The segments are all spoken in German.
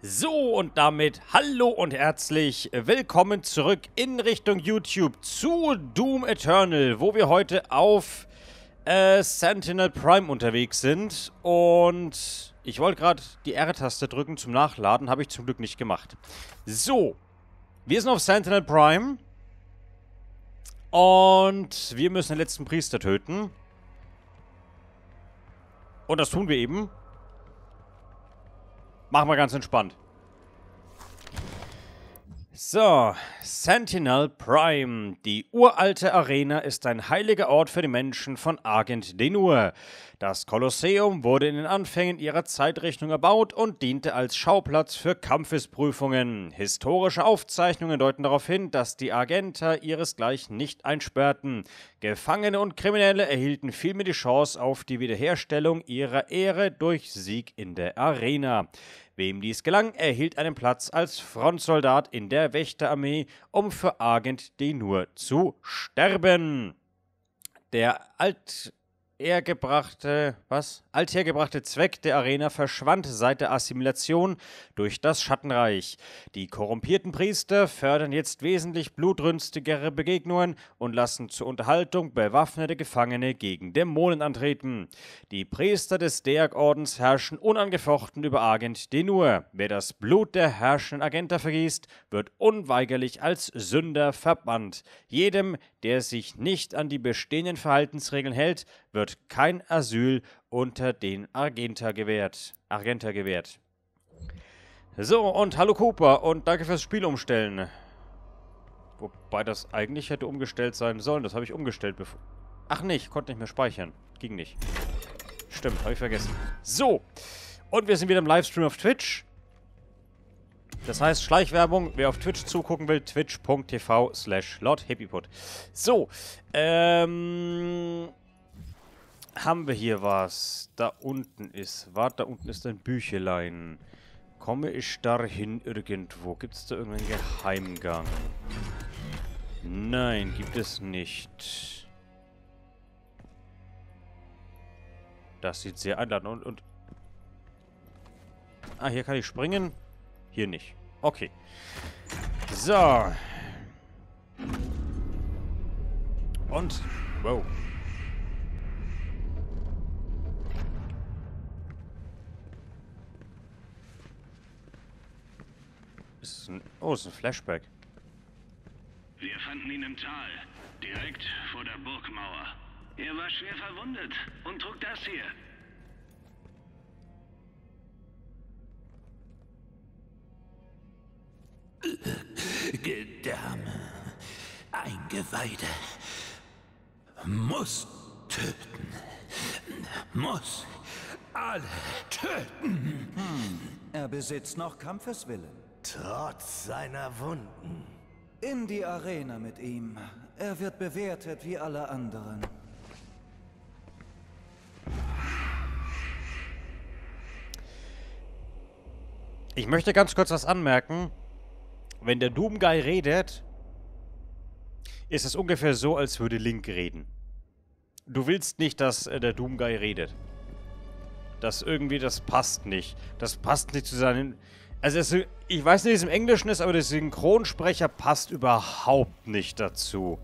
So, und damit hallo und herzlich willkommen zurück in Richtung YouTube zu Doom Eternal, wo wir heute auf äh, Sentinel Prime unterwegs sind. Und ich wollte gerade die R-Taste drücken zum Nachladen, habe ich zum Glück nicht gemacht. So, wir sind auf Sentinel Prime. Und wir müssen den letzten Priester töten. Und das tun wir eben. Machen wir ganz entspannt. So, Sentinel Prime. Die uralte Arena ist ein heiliger Ort für die Menschen von Argent Denur. Das Kolosseum wurde in den Anfängen ihrer Zeitrechnung erbaut und diente als Schauplatz für Kampfesprüfungen. Historische Aufzeichnungen deuten darauf hin, dass die Argenter ihresgleichen nicht einsperrten. Gefangene und Kriminelle erhielten vielmehr die Chance auf die Wiederherstellung ihrer Ehre durch Sieg in der Arena. Wem dies gelang, erhielt einen Platz als Frontsoldat in der Wächterarmee, um für Argent D. Nur zu sterben. Der Alt hergebrachte, was? Althergebrachte Zweck der Arena verschwand seit der Assimilation durch das Schattenreich. Die korrumpierten Priester fördern jetzt wesentlich blutrünstigere Begegnungen und lassen zur Unterhaltung bewaffnete Gefangene gegen Dämonen antreten. Die Priester des Deak-Ordens herrschen unangefochten über Agent Denur. Wer das Blut der herrschenden Agenter vergießt, wird unweigerlich als Sünder verbannt. Jedem, der sich nicht an die bestehenden Verhaltensregeln hält, wird wird kein Asyl unter den Argenta gewährt. Argenta gewährt. So, und hallo Cooper und danke fürs Spiel umstellen. Wobei das eigentlich hätte umgestellt sein sollen. Das habe ich umgestellt bevor... Ach nicht, konnte nicht mehr speichern. Ging nicht. Stimmt, habe ich vergessen. So, und wir sind wieder im Livestream auf Twitch. Das heißt, Schleichwerbung, wer auf Twitch zugucken will, twitch.tv slash lordhippiput. So, ähm haben wir hier was. Da unten ist. Warte, da unten ist ein Büchelein. Komme ich da hin irgendwo? Gibt es da irgendeinen Geheimgang? Nein, gibt es nicht. Das sieht sehr einladend und, und... Ah, hier kann ich springen. Hier nicht. Okay. So. Und... Wow. Ist ein, oh, ist ein Flashback. Wir fanden ihn im Tal, direkt vor der Burgmauer. Er war schwer verwundet und trug das hier. Gedärme, Eingeweide. Muss töten. Muss alle töten. Hm. Er besitzt noch Kampfeswillen. Trotz seiner Wunden. In die Arena mit ihm. Er wird bewertet wie alle anderen. Ich möchte ganz kurz was anmerken. Wenn der Doom Guy redet, ist es ungefähr so, als würde Link reden. Du willst nicht, dass äh, der Doom Guy redet. Das irgendwie, das passt nicht. Das passt nicht zu seinen also es, ich weiß nicht, wie es im Englischen ist, aber der Synchronsprecher passt überhaupt nicht dazu.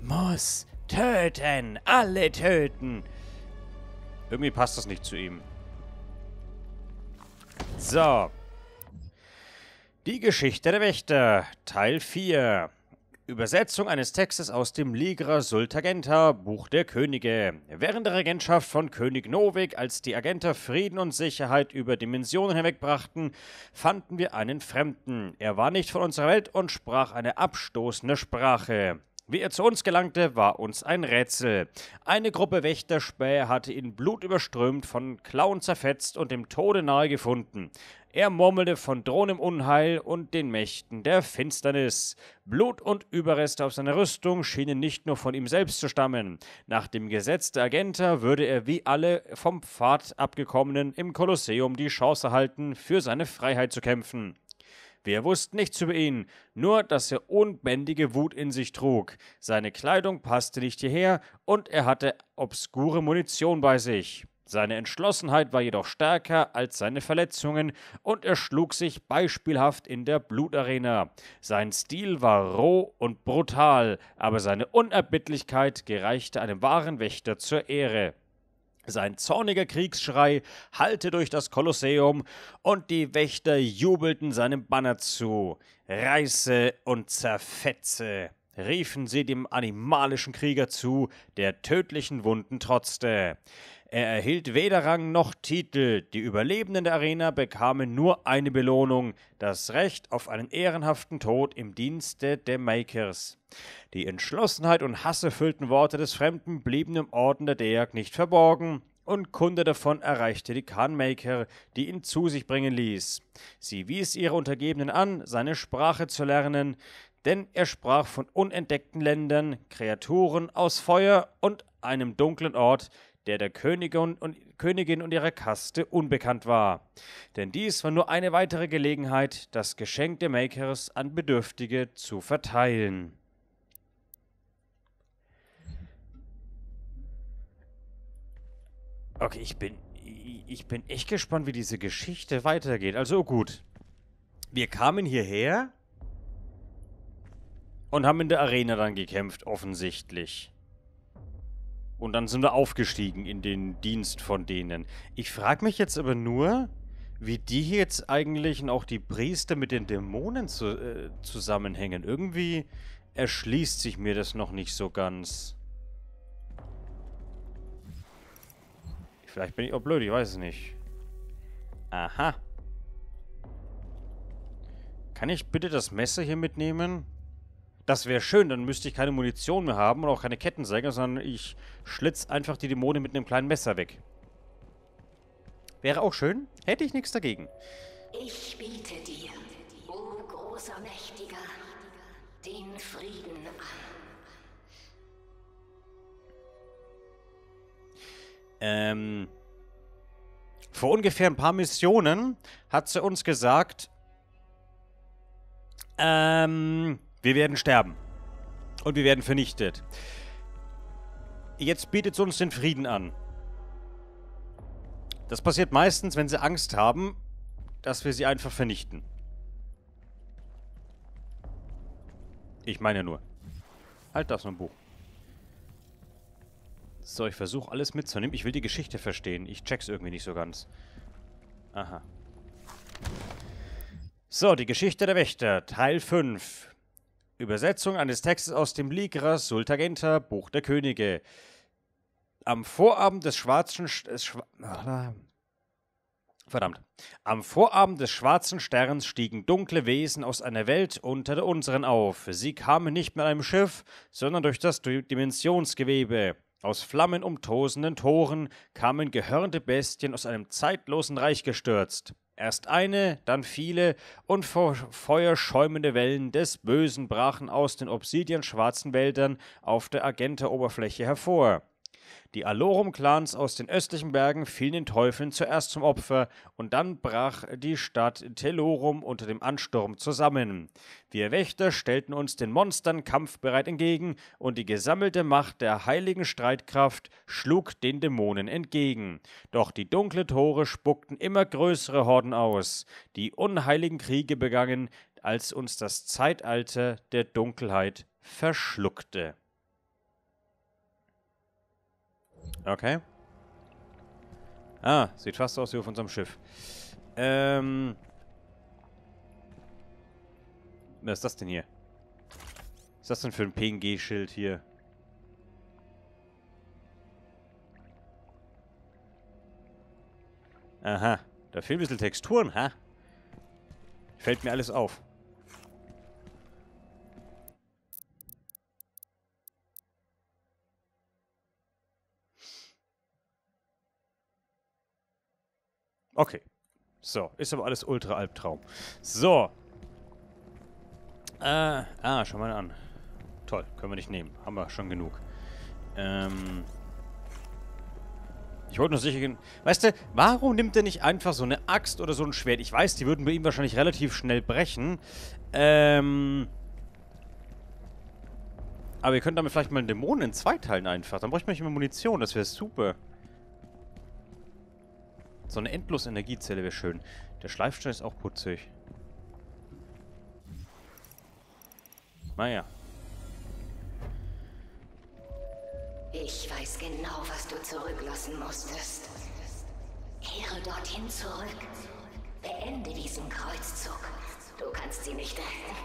Muss töten, alle töten. Irgendwie passt das nicht zu ihm. So. Die Geschichte der Wächter, Teil 4. Übersetzung eines Textes aus dem Ligra Sultagenta, Buch der Könige. Während der Regentschaft von König Novik, als die Agenter Frieden und Sicherheit über Dimensionen hinwegbrachten, fanden wir einen Fremden. Er war nicht von unserer Welt und sprach eine abstoßende Sprache. Wie er zu uns gelangte, war uns ein Rätsel. Eine Gruppe Wächterspäher hatte ihn blutüberströmt, von Klauen zerfetzt und dem Tode nahe gefunden. Er murmelte von drohendem Unheil und den Mächten der Finsternis. Blut und Überreste auf seiner Rüstung schienen nicht nur von ihm selbst zu stammen. Nach dem Gesetz der Agenter würde er wie alle vom Pfad abgekommenen im Kolosseum die Chance erhalten, für seine Freiheit zu kämpfen. Wir wussten nichts über ihn, nur dass er unbändige Wut in sich trug. Seine Kleidung passte nicht hierher und er hatte obskure Munition bei sich. Seine Entschlossenheit war jedoch stärker als seine Verletzungen und er schlug sich beispielhaft in der Blutarena. Sein Stil war roh und brutal, aber seine Unerbittlichkeit gereichte einem wahren Wächter zur Ehre. Sein zorniger Kriegsschrei hallte durch das Kolosseum und die Wächter jubelten seinem Banner zu. Reiße und zerfetze! riefen sie dem animalischen Krieger zu, der tödlichen Wunden trotzte. Er erhielt weder Rang noch Titel. Die Überlebenden der Arena bekamen nur eine Belohnung, das Recht auf einen ehrenhaften Tod im Dienste der Makers. Die Entschlossenheit und hasserfüllten Worte des Fremden blieben im Orden der Deak nicht verborgen, und Kunde davon erreichte die Khanmaker, die ihn zu sich bringen ließ. Sie wies ihre Untergebenen an, seine Sprache zu lernen, denn er sprach von unentdeckten Ländern, Kreaturen aus Feuer und einem dunklen Ort, der der Königin und, Königin und ihrer Kaste unbekannt war. Denn dies war nur eine weitere Gelegenheit, das Geschenk der Makers an Bedürftige zu verteilen. Okay, ich bin, ich bin echt gespannt, wie diese Geschichte weitergeht. Also gut, wir kamen hierher und haben in der Arena dann gekämpft, offensichtlich. Und dann sind wir aufgestiegen in den Dienst von denen. Ich frage mich jetzt aber nur, wie die jetzt eigentlich und auch die Priester mit den Dämonen zu, äh, zusammenhängen. Irgendwie erschließt sich mir das noch nicht so ganz. Vielleicht bin ich auch blöd, ich weiß es nicht. Aha. Kann ich bitte das Messer hier mitnehmen? Das wäre schön, dann müsste ich keine Munition mehr haben und auch keine Kettensäge, sondern ich schlitz einfach die Dämonen mit einem kleinen Messer weg. Wäre auch schön, hätte ich nichts dagegen. Ich biete dir, o oh großer Mächtiger, den Frieden an. Ähm... Vor ungefähr ein paar Missionen hat sie uns gesagt, ähm, wir werden sterben. Und wir werden vernichtet. Jetzt bietet uns den Frieden an. Das passiert meistens, wenn sie Angst haben, dass wir sie einfach vernichten. Ich meine nur. Halt das ein Buch. So, ich versuche alles mitzunehmen. Ich will die Geschichte verstehen. Ich check's irgendwie nicht so ganz. Aha. So, die Geschichte der Wächter, Teil 5. Übersetzung eines Textes aus dem Ligra Sultagenta, Buch der Könige. Am Vorabend des schwarzen. Sch äh, Schwa ah, Verdammt. Am Vorabend des schwarzen Sterns stiegen dunkle Wesen aus einer Welt unter der unseren auf. Sie kamen nicht mit einem Schiff, sondern durch das Dimensionsgewebe. Aus flammenumtosenden Toren kamen gehörnte Bestien aus einem zeitlosen Reich gestürzt. Erst eine, dann viele und vor Feuer schäumende Wellen des Bösen brachen aus den obsidian-schwarzen Wäldern auf der Agenteroberfläche hervor. Die Alorum-Clans aus den östlichen Bergen fielen den Teufeln zuerst zum Opfer und dann brach die Stadt Telorum unter dem Ansturm zusammen. Wir Wächter stellten uns den Monstern kampfbereit entgegen und die gesammelte Macht der heiligen Streitkraft schlug den Dämonen entgegen. Doch die dunklen Tore spuckten immer größere Horden aus, die unheiligen Kriege begangen, als uns das Zeitalter der Dunkelheit verschluckte. Okay. Ah, sieht fast aus wie auf unserem Schiff. Ähm... Was ist das denn hier? Was ist das denn für ein PNG-Schild hier? Aha. Da fehlen ein bisschen Texturen, ha? Fällt mir alles auf. Okay. So, ist aber alles Ultra-Albtraum. So. Äh, ah, schau mal an. Toll, können wir nicht nehmen. Haben wir schon genug. Ähm... Ich wollte nur sicher gehen. Weißt du, warum nimmt er nicht einfach so eine Axt oder so ein Schwert? Ich weiß, die würden bei ihm wahrscheinlich relativ schnell brechen. Ähm. Aber wir können damit vielleicht mal einen Dämonen in zwei teilen einfach. Dann bräuchten wir nicht mehr Munition. Das wäre super. So eine Endlos-Energiezelle wäre schön. Der Schleifstein ist auch putzig. Naja. Ich weiß genau, was du zurücklassen musstest. Kehre dorthin zurück. Beende diesen Kreuzzug. Du kannst sie nicht retten.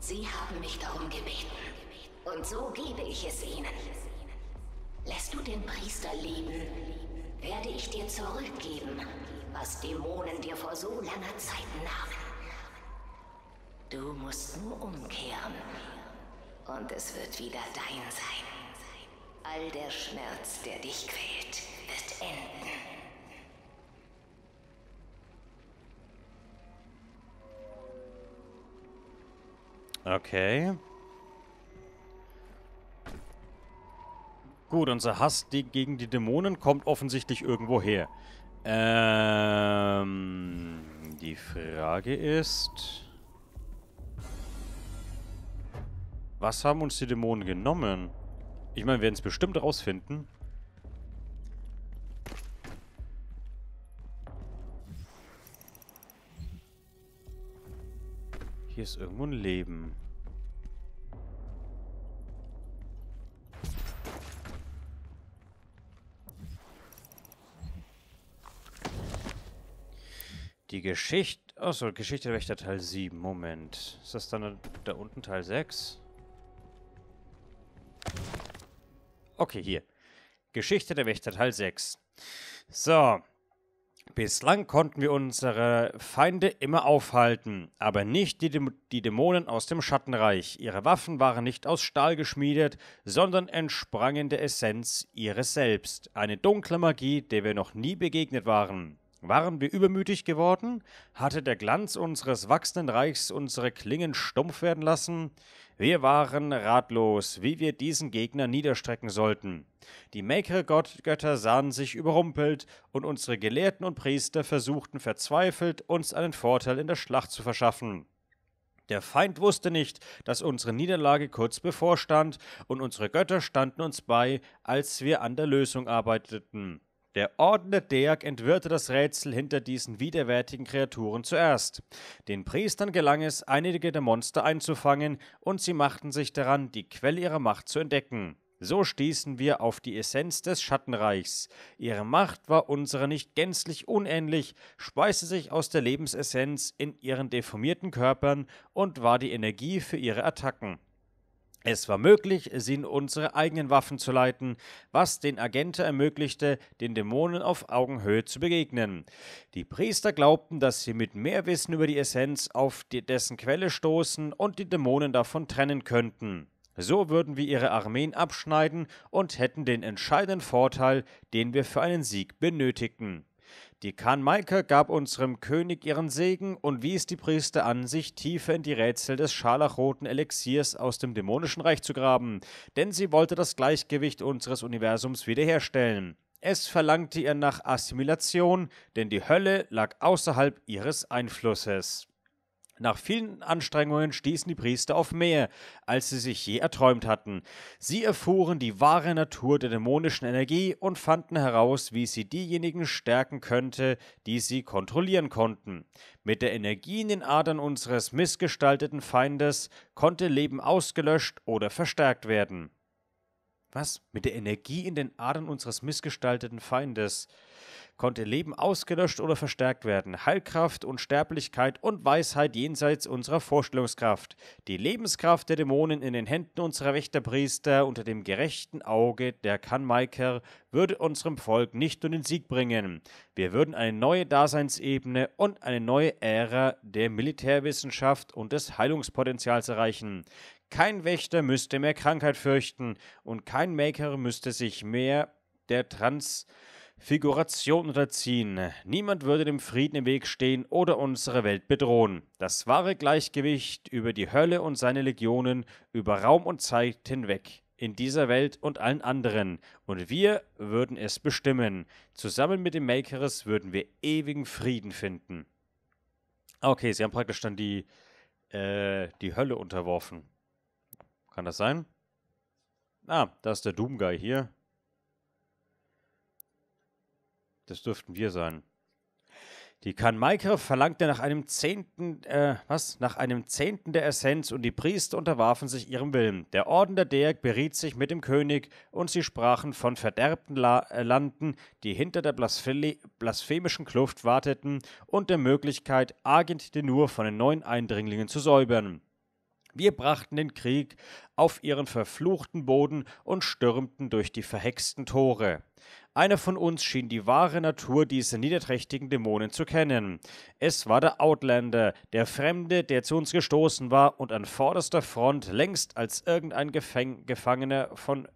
Sie haben mich darum gebeten. Und so gebe ich es ihnen. Lässt du den Priester leben, zurückgeben, was Dämonen dir vor so langer Zeit nahmen. Du musst nur umkehren und es wird wieder dein sein. All der Schmerz, der dich quält, wird enden. Okay. Gut, unser Hass gegen die Dämonen kommt offensichtlich irgendwo her. Ähm, die Frage ist... Was haben uns die Dämonen genommen? Ich meine, wir werden es bestimmt rausfinden. Hier ist irgendwo ein Leben. Die Geschichte... Achso, Geschichte der Wächter Teil 7. Moment. Ist das dann da unten Teil 6? Okay, hier. Geschichte der Wächter Teil 6. So. Bislang konnten wir unsere Feinde immer aufhalten, aber nicht die, Dä die, Dämonen aus dem Schattenreich. Ihre Waffen waren nicht aus Stahl geschmiedet, sondern entsprangen der Essenz ihres Selbst. Eine dunkle Magie, der wir noch nie begegnet waren. Waren wir übermütig geworden? Hatte der Glanz unseres wachsenden Reichs unsere Klingen stumpf werden lassen? Wir waren ratlos, wie wir diesen Gegner niederstrecken sollten. Die Maker-Götter sahen sich überrumpelt, und unsere Gelehrten und Priester versuchten verzweifelt, uns einen Vorteil in der Schlacht zu verschaffen. Der Feind wusste nicht, dass unsere Niederlage kurz bevorstand, und unsere Götter standen uns bei, als wir an der Lösung arbeiteten. Der ordnende Deak entwirrte das Rätsel hinter diesen widerwärtigen Kreaturen zuerst. Den Priestern gelang es, einige der Monster einzufangen, und sie machten sich daran, die Quelle ihrer Macht zu entdecken. So stießen wir auf die Essenz des Schattenreichs. Ihre Macht war unserer nicht gänzlich unähnlich, speiste sich aus der Lebensessenz in ihren deformierten Körpern und war die Energie für ihre Attacken. Es war möglich, sie in unsere eigenen Waffen zu leiten, was den Agenten ermöglichte, den Dämonen auf Augenhöhe zu begegnen. Die Priester glaubten, dass sie mit mehr Wissen über die Essenz auf die, dessen Quelle stoßen und die Dämonen davon trennen könnten. So würden wir ihre Armeen abschneiden und hätten den entscheidenden Vorteil, den wir für einen Sieg benötigten. Die Kanmaike gab unserem König ihren Segen und wies die Priester an, sich tiefer in die Rätsel des scharlachroten Elixiers aus dem dämonischen Reich zu graben, denn sie wollte das Gleichgewicht unseres Universums wiederherstellen. Es verlangte ihr nach Assimilation, denn die Hölle lag außerhalb ihres Einflusses. Nach vielen Anstrengungen stießen die Priester auf mehr, als sie sich je erträumt hatten. Sie erfuhren die wahre Natur der dämonischen Energie und fanden heraus, wie sie diejenigen stärken könnte, die sie kontrollieren konnten. Mit der Energie in den Adern unseres missgestalteten Feindes konnte Leben ausgelöscht oder verstärkt werden. Was? Mit der Energie in den Adern unseres missgestalteten Feindes? konnte Leben ausgelöscht oder verstärkt werden, Heilkraft, Unsterblichkeit und Weisheit jenseits unserer Vorstellungskraft, die Lebenskraft der Dämonen in den Händen unserer Wächterpriester unter dem gerechten Auge der Kanmaiker würde unserem Volk nicht nur den Sieg bringen, wir würden eine neue Daseinsebene und eine neue Ära der Militärwissenschaft und des Heilungspotenzials erreichen. Kein Wächter müsste mehr Krankheit fürchten und kein Maker müsste sich mehr der Trans- Figuration unterziehen. Niemand würde dem Frieden im Weg stehen oder unsere Welt bedrohen. Das wahre Gleichgewicht über die Hölle und seine Legionen, über Raum und Zeit hinweg, in dieser Welt und allen anderen. Und wir würden es bestimmen. Zusammen mit dem Makeres würden wir ewigen Frieden finden. Okay, sie haben praktisch dann die, äh, die Hölle unterworfen. Kann das sein? Ah, da ist der Doomguy hier. Das dürften wir sein. Die Kanmaikere verlangte nach einem Zehnten, äh, was? Nach einem Zehnten der Essenz und die Priester unterwarfen sich ihrem Willen. Der Orden der Derg beriet sich mit dem König und sie sprachen von verderbten La äh, Landen, die hinter der blasphemischen Kluft warteten und der Möglichkeit, Agent Denur von den neuen Eindringlingen zu säubern. Wir brachten den Krieg auf ihren verfluchten Boden und stürmten durch die verhexten Tore. Einer von uns schien die wahre Natur dieser niederträchtigen Dämonen zu kennen. Es war der Outlander, der Fremde, der zu uns gestoßen war und an vorderster Front längst als irgendein Gefäng Gefangener von.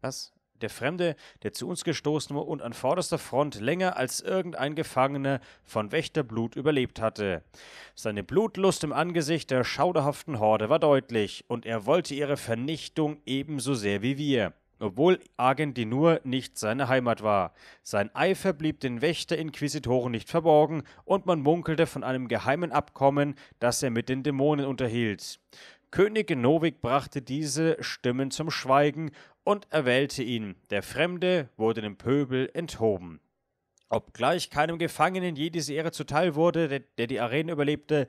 Was? Der Fremde, der zu uns gestoßen war und an vorderster Front länger als irgendein Gefangener von Wächterblut überlebt hatte. Seine Blutlust im Angesicht der schauderhaften Horde war deutlich, und er wollte ihre Vernichtung ebenso sehr wie wir obwohl Argentinur nicht seine Heimat war. Sein Eifer blieb den Wächterinquisitoren nicht verborgen und man munkelte von einem geheimen Abkommen, das er mit den Dämonen unterhielt. König Genovig brachte diese Stimmen zum Schweigen und erwählte ihn. Der Fremde wurde dem Pöbel enthoben. Obgleich keinem Gefangenen je diese Ehre zuteil wurde, der, der die Arena überlebte,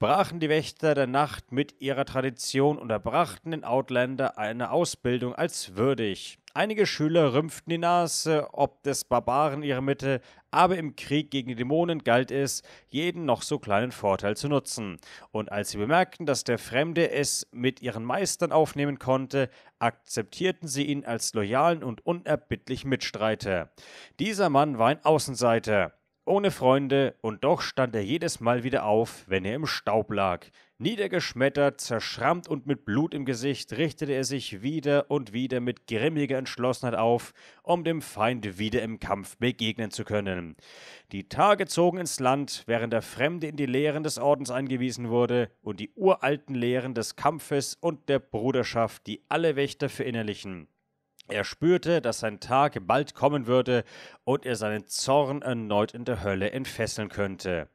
brachen die Wächter der Nacht mit ihrer Tradition und erbrachten den Outlander eine Ausbildung als würdig. Einige Schüler rümpften die Nase, ob des Barbaren ihre Mitte, aber im Krieg gegen die Dämonen galt es, jeden noch so kleinen Vorteil zu nutzen. Und als sie bemerkten, dass der Fremde es mit ihren Meistern aufnehmen konnte, akzeptierten sie ihn als loyalen und unerbittlichen Mitstreiter. Dieser Mann war ein Außenseiter ohne Freunde, und doch stand er jedes Mal wieder auf, wenn er im Staub lag. Niedergeschmettert, zerschrammt und mit Blut im Gesicht richtete er sich wieder und wieder mit grimmiger Entschlossenheit auf, um dem Feind wieder im Kampf begegnen zu können. Die Tage zogen ins Land, während der Fremde in die Lehren des Ordens eingewiesen wurde und die uralten Lehren des Kampfes und der Bruderschaft, die alle Wächter verinnerlichen. Er spürte, dass sein Tag bald kommen würde und er seinen Zorn erneut in der Hölle entfesseln könnte.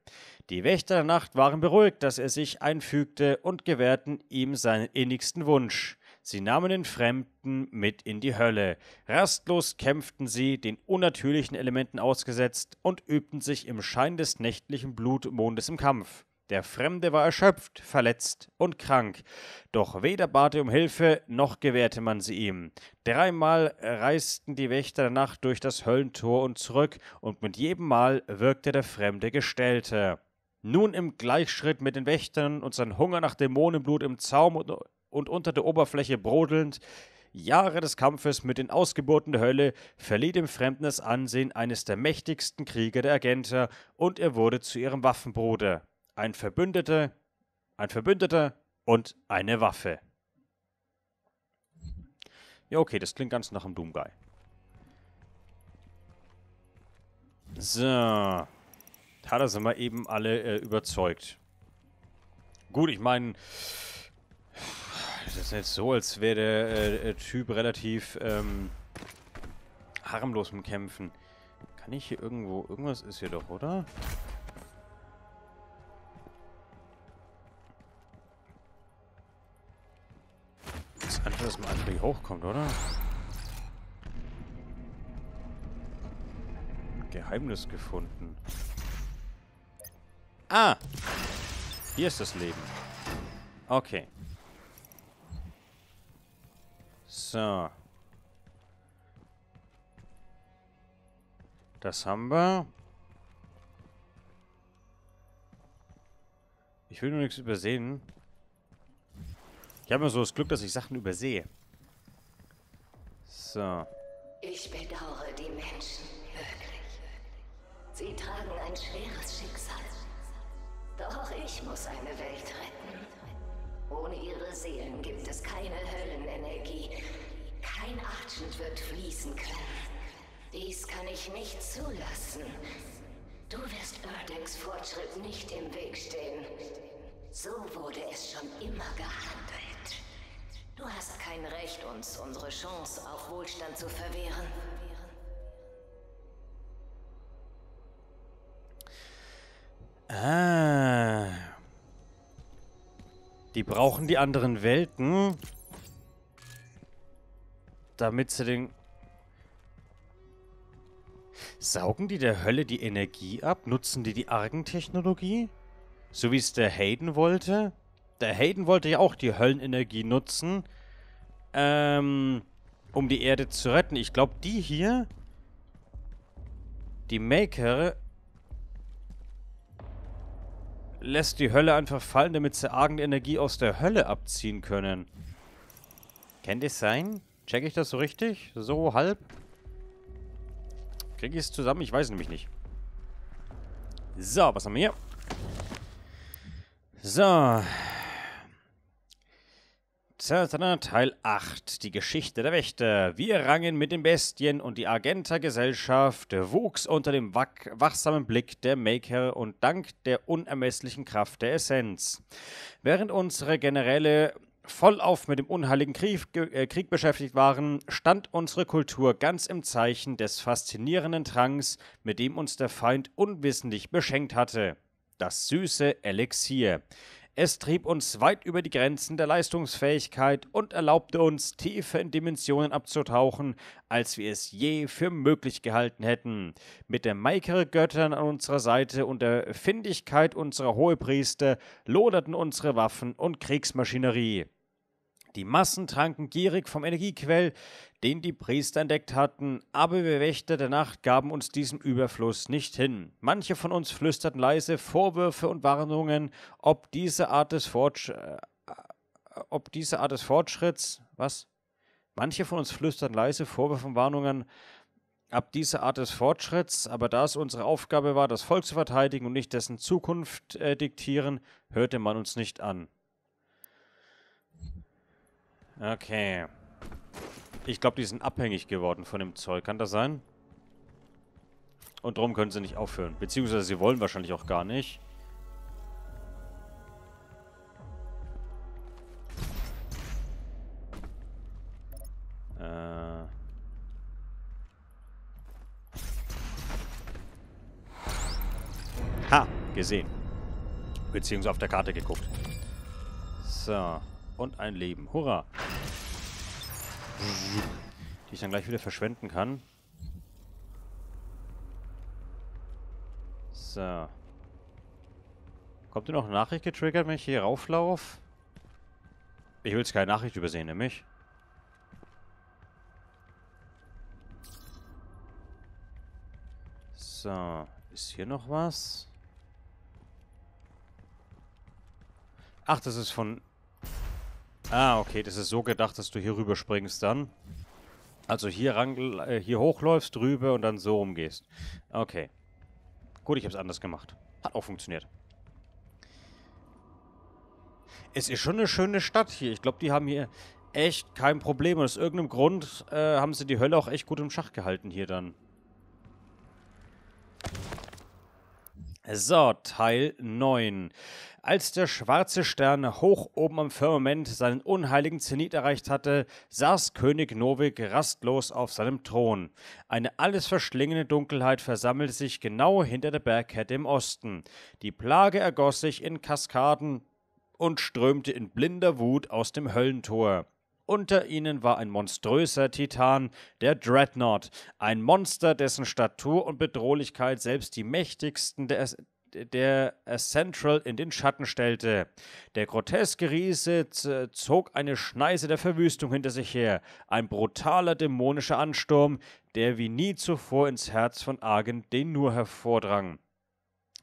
Die Wächter der Nacht waren beruhigt, dass er sich einfügte und gewährten ihm seinen innigsten Wunsch. Sie nahmen den Fremden mit in die Hölle. Rastlos kämpften sie, den unnatürlichen Elementen ausgesetzt, und übten sich im Schein des nächtlichen Blutmondes im Kampf. Der Fremde war erschöpft, verletzt und krank, doch weder bat er um Hilfe noch gewährte man sie ihm. Dreimal reisten die Wächter der Nacht durch das Höllentor und zurück, und mit jedem Mal wirkte der Fremde gestellter. Nun im Gleichschritt mit den Wächtern und sein Hunger nach Dämonenblut im Zaum und, unter der Oberfläche brodelnd, Jahre des Kampfes mit den Ausgeburten der Hölle verlieh dem Fremden das Ansehen eines der mächtigsten Krieger der Agenter und er wurde zu ihrem Waffenbruder ein Verbündeter, ein Verbündeter und eine Waffe. Ja, okay, das klingt ganz nach einem Doomguy. So. Da sind wir eben alle äh, überzeugt. Gut, ich meine, das ist jetzt so, als wäre der äh, Typ relativ ähm, harmlos im Kämpfen. Kann ich hier irgendwo... Irgendwas ist hier doch, oder? Krieg hochkommt, oder? Geheimnis gefunden. Ah! Hier ist das Leben. Okay. So. Das haben wir. Ich will nur nichts übersehen. Ich habe immer so das Glück, dass ich Sachen übersehe. So. Ich bedauere die Menschen wirklich. Sie tragen ein schweres Schicksal. Doch ich muss eine Welt retten. Ohne ihre Seelen gibt es keine Höllenenergie. Kein Argent wird fließen können. Dies kann ich nicht zulassen. Du wirst Erdings Fortschritt nicht im Weg stehen. So wurde es schon immer gehandelt. Du hast kein Recht, uns unsere Chance auf Wohlstand zu verwehren. Ah. Die brauchen die anderen Welten, damit sie den... Saugen die der Hölle die Energie ab? Nutzen die die Argentechnologie? So wie es der Hayden wollte? der Hayden wollte ja auch die Höllenenergie nutzen, ähm, um die Erde zu retten. Ich glaube, die hier, die Maker, lässt die Hölle einfach fallen, damit sie argende Energie aus der Hölle abziehen können. Kann das sein? Check ich das so richtig? So halb? Kriege ich es zusammen? Ich weiß nämlich nicht. So, was haben wir hier? So. Teil 8, die Geschichte der Wächter. Wir rangen mit den Bestien und die Argenta-Gesellschaft wuchs unter dem wachsamen Blick der Maker und dank der unermesslichen Kraft der Essenz. Während unsere Generäle vollauf mit dem unheiligen Krieg, äh, Krieg beschäftigt waren, stand unsere Kultur ganz im Zeichen des faszinierenden Tranks, mit dem uns der Feind unwissentlich beschenkt hatte. Das süße Elixier. Es trieb uns weit über die Grenzen der Leistungsfähigkeit und erlaubte uns, tiefer in Dimensionen abzutauchen, als wir es je für möglich gehalten hätten. Mit der Maikere Göttern an unserer Seite und der Findigkeit unserer Hohepriester loderten unsere Waffen und Kriegsmaschinerie. Die Massen tranken gierig vom Energiequell, den die Priester entdeckt hatten, aber wir Wächter der Nacht gaben uns diesem Überfluss nicht hin. Manche von uns flüsterten leise Vorwürfe und Warnungen, ob diese Art des, Fortsch äh, ob diese Art des Fortschritts, was? Manche von uns flüsterten leise Vorwürfe und Warnungen, ab dieser Art des Fortschritts, aber da es unsere Aufgabe war, das Volk zu verteidigen und nicht dessen Zukunft äh, diktieren, hörte man uns nicht an. Okay. Ich glaube, die sind abhängig geworden von dem Zeug. Kann das sein? Und drum können sie nicht aufhören. Beziehungsweise sie wollen wahrscheinlich auch gar nicht. Äh. Ha, gesehen. Beziehungsweise auf der Karte geguckt. So. Und ein Leben. Hurra die ich dann gleich wieder verschwenden kann. So. Kommt denn noch eine Nachricht getriggert, wenn ich hier rauflaufe? Ich will jetzt keine Nachricht übersehen, nämlich. So, ist hier noch was? Ach, das ist von Ah, okay, das ist so gedacht, dass du hier rüber springst dann. Also hier, ran, äh, hier hochläufst, rüber und dann so rumgehst. Okay. Gut, ich hab's anders gemacht. Hat auch funktioniert. Es ist schon eine schöne Stadt hier. Ich glaube, die haben hier echt kein Problem. Und aus irgendeinem Grund äh, haben sie die Hölle auch echt gut im Schach gehalten hier dann. So, Teil 9. Als der schwarze Stern hoch oben am Firmament seinen unheiligen Zenit erreicht hatte, saß König Novik rastlos auf seinem Thron. Eine alles verschlingende Dunkelheit versammelte sich genau hinter der Bergkette im Osten. Die Plage ergoss sich in Kaskaden und strömte in blinder Wut aus dem Höllentor. Unter ihnen war ein monströser Titan, der Dreadnought, ein Monster, dessen Statur und Bedrohlichkeit selbst die mächtigsten der der Central in den Schatten stellte. Der groteske Riese zog eine Schneise der Verwüstung hinter sich her, ein brutaler dämonischer Ansturm, der wie nie zuvor ins Herz von Argen den nur hervordrang.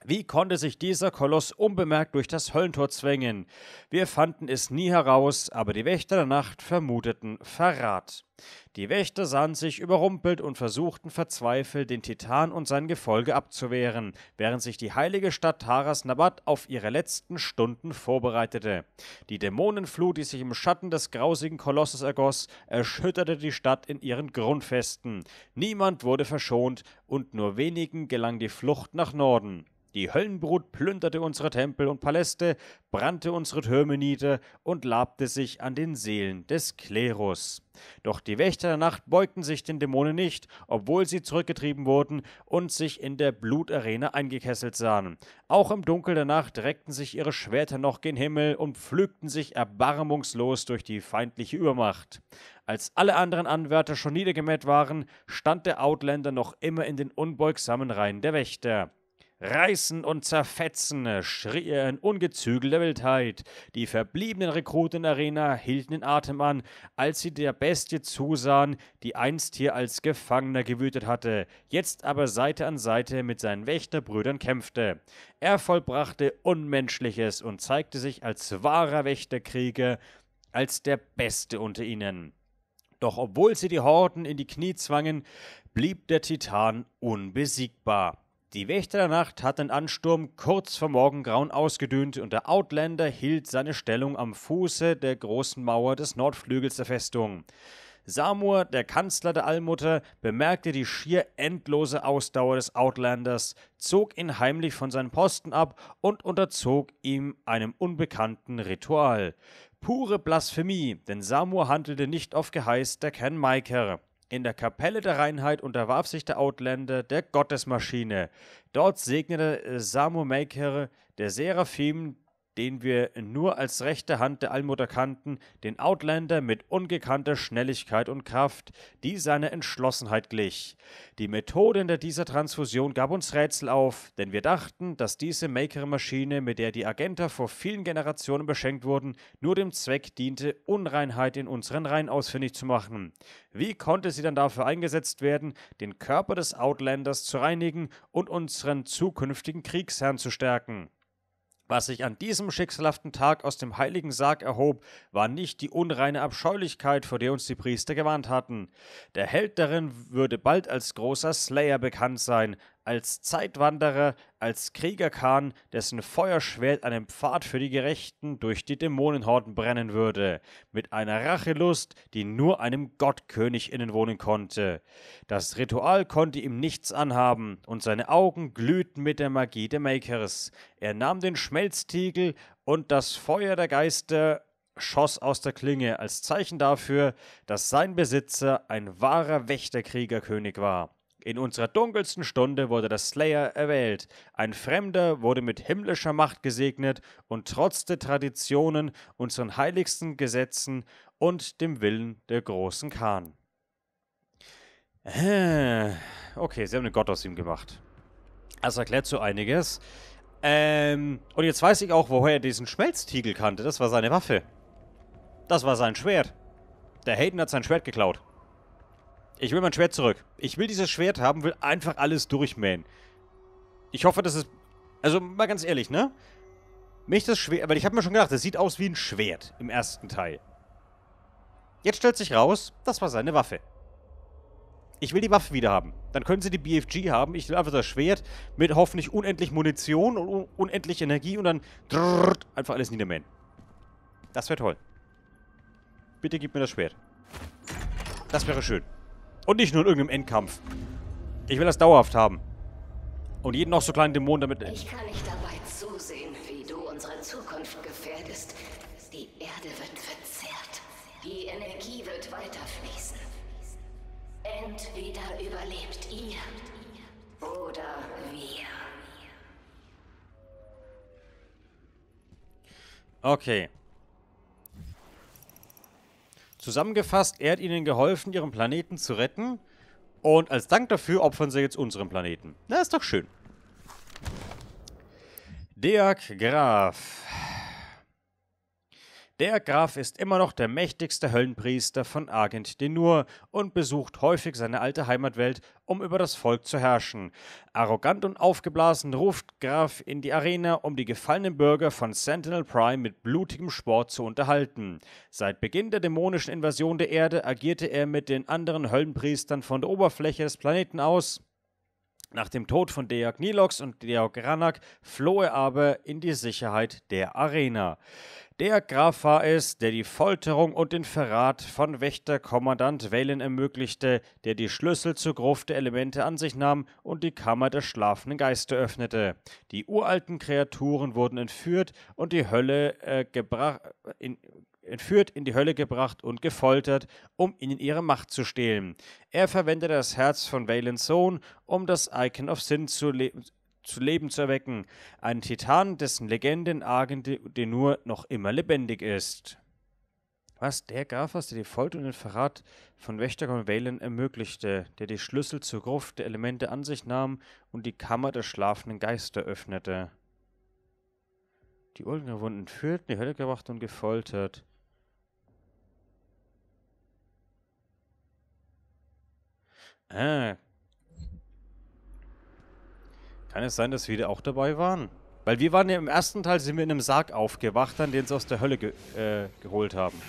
Wie konnte sich dieser Koloss unbemerkt durch das Höllentor zwängen? Wir fanden es nie heraus, aber die Wächter der Nacht vermuteten Verrat. Die Wächter sahen sich überrumpelt und versuchten verzweifelt, den Titan und sein Gefolge abzuwehren, während sich die heilige Stadt Taras Nabat auf ihre letzten Stunden vorbereitete. Die Dämonenflut, die sich im Schatten des grausigen Kolosses ergoss, erschütterte die Stadt in ihren Grundfesten. Niemand wurde verschont und nur wenigen gelang die Flucht nach Norden. Die Höllenbrut plünderte unsere Tempel und Paläste, brannte unsere Türme nieder und labte sich an den Seelen des Klerus. Doch die Wächter der Nacht beugten sich den Dämonen nicht, obwohl sie zurückgetrieben wurden und sich in der Blutarena eingekesselt sahen. Auch im Dunkel der Nacht reckten sich ihre Schwerter noch gen Himmel und pflügten sich erbarmungslos durch die feindliche Übermacht. Als alle anderen Anwärter schon niedergemäht waren, stand der Outlander noch immer in den unbeugsamen Reihen der Wächter. Reißen und zerfetzen, schrie er in ungezügelter Wildheit. Die verbliebenen Rekruten in der Arena hielten den Atem an, als sie der Bestie zusahen, die einst hier als Gefangener gewütet hatte, jetzt aber Seite an Seite mit seinen Wächterbrüdern kämpfte. Er vollbrachte Unmenschliches und zeigte sich als wahrer Wächterkrieger, als der Beste unter ihnen. Doch obwohl sie die Horden in die Knie zwangen, blieb der Titan unbesiegbar. Die Wächter der Nacht hatten den Ansturm kurz vor Morgengrauen ausgedünnt und der Outlander hielt seine Stellung am Fuße der großen Mauer des Nordflügels der Festung. Samur, der Kanzler der Allmutter, bemerkte die schier endlose Ausdauer des Outlanders, zog ihn heimlich von seinem Posten ab und unterzog ihm einem unbekannten Ritual. Pure Blasphemie, denn Samur handelte nicht auf Geheiß der Ken Maiker. In der Kapelle der Reinheit unterwarf sich der Outlander der Gottesmaschine. Dort segnete Samumaker, der Seraphim, den wir nur als rechte Hand der Allmutter kannten, den Outlander mit ungekannter Schnelligkeit und Kraft, die seiner Entschlossenheit glich. Die Methode hinter dieser Transfusion gab uns Rätsel auf, denn wir dachten, dass diese Maker-Maschine, mit der die Agenter vor vielen Generationen beschenkt wurden, nur dem Zweck diente, Unreinheit in unseren Reihen ausfindig zu machen. Wie konnte sie dann dafür eingesetzt werden, den Körper des Outlanders zu reinigen und unseren zukünftigen Kriegsherrn zu stärken? Was sich an diesem schicksalhaften Tag aus dem heiligen Sarg erhob, war nicht die unreine Abscheulichkeit, vor der uns die Priester gewarnt hatten. Der Held darin würde bald als großer Slayer bekannt sein, als Zeitwanderer, als Kriegerkhan, dessen Feuerschwert einen Pfad für die Gerechten durch die Dämonenhorden brennen würde, mit einer Rachelust, die nur einem Gottkönig innen wohnen konnte. Das Ritual konnte ihm nichts anhaben, und seine Augen glühten mit der Magie der Makers. Er nahm den Schmelztiegel und das Feuer der Geister schoss aus der Klinge als Zeichen dafür, dass sein Besitzer ein wahrer Wächterkriegerkönig war. In unserer dunkelsten Stunde wurde das Slayer erwählt. Ein Fremder wurde mit himmlischer Macht gesegnet und trotz der Traditionen, unseren heiligsten Gesetzen und dem Willen der großen Khan. Äh, okay, sie haben einen Gott aus ihm gemacht. Das erklärt so einiges. Ähm, und jetzt weiß ich auch, woher er diesen Schmelztiegel kannte. Das war seine Waffe. Das war sein Schwert. Der Hayden hat sein Schwert geklaut. Ich will mein Schwert zurück. Ich will dieses Schwert haben, will einfach alles durchmähen. Ich hoffe, dass es... Also mal ganz ehrlich, ne? Mich das Schwert... Weil ich habe mir schon gedacht, das sieht aus wie ein Schwert im ersten Teil. Jetzt stellt sich raus, das war seine Waffe. Ich will die Waffe wieder haben. Dann können sie die BFG haben. Ich will einfach das Schwert mit hoffentlich unendlich Munition und unendlich Energie und dann drrrr, einfach alles niedermähen. Das wäre toll. Bitte gib mir das Schwert. Das wäre schön. Und nicht nur in irgendeinem Endkampf. Ich will das dauerhaft haben. Und jeden noch so kleinen Dämon damit... Ich kann nicht dabei zusehen, wie du unsere Zukunft gefährdest. Die Erde wird verzerrt. Die Energie wird weiterfließen. Entweder überlebt ihr oder wir. Okay. Zusammengefasst, er hat ihnen geholfen, ihren Planeten zu retten. Und als Dank dafür opfern sie jetzt unseren Planeten. Na, ist doch schön. Dirk Graf der Graf ist immer noch der mächtigste Höllenpriester von Argent Denur und besucht häufig seine alte Heimatwelt, um über das Volk zu herrschen. Arrogant und aufgeblasen ruft Graf in die Arena, um die gefallenen Bürger von Sentinel Prime mit blutigem Sport zu unterhalten. Seit Beginn der dämonischen Invasion der Erde agierte er mit den anderen Höllenpriestern von der Oberfläche des Planeten aus nach dem Tod von Deak Nilox und Deak Ranak floh er aber in die Sicherheit der Arena. Der Graf war es, der die Folterung und den Verrat von Wächterkommandant Valen ermöglichte, der die Schlüssel zur Gruft der Elemente an sich nahm und die Kammer der schlafenden Geister öffnete. Die uralten Kreaturen wurden entführt und die Hölle äh, gebracht entführt, in die Hölle gebracht und gefoltert, um ihnen ihre Macht zu stehlen. Er verwendete das Herz von Valens Sohn, um das Icon of Sin zu, le zu Leben zu erwecken, einen Titan, dessen Legende in Argen nur noch immer lebendig ist. Was der Grafas, der die Folter und den Verrat von Wächter Wächtergon Valen ermöglichte, der die Schlüssel zur Gruft der Elemente an sich nahm und die Kammer der schlafenden Geister öffnete. Die Ulgen wurden entführt, in die Hölle gebracht und gefoltert. Ah. Kann es sein, dass wir auch dabei waren? Weil wir waren ja im ersten Teil, sind wir in einem Sarg aufgewacht, an den sie aus der Hölle ge äh, geholt haben.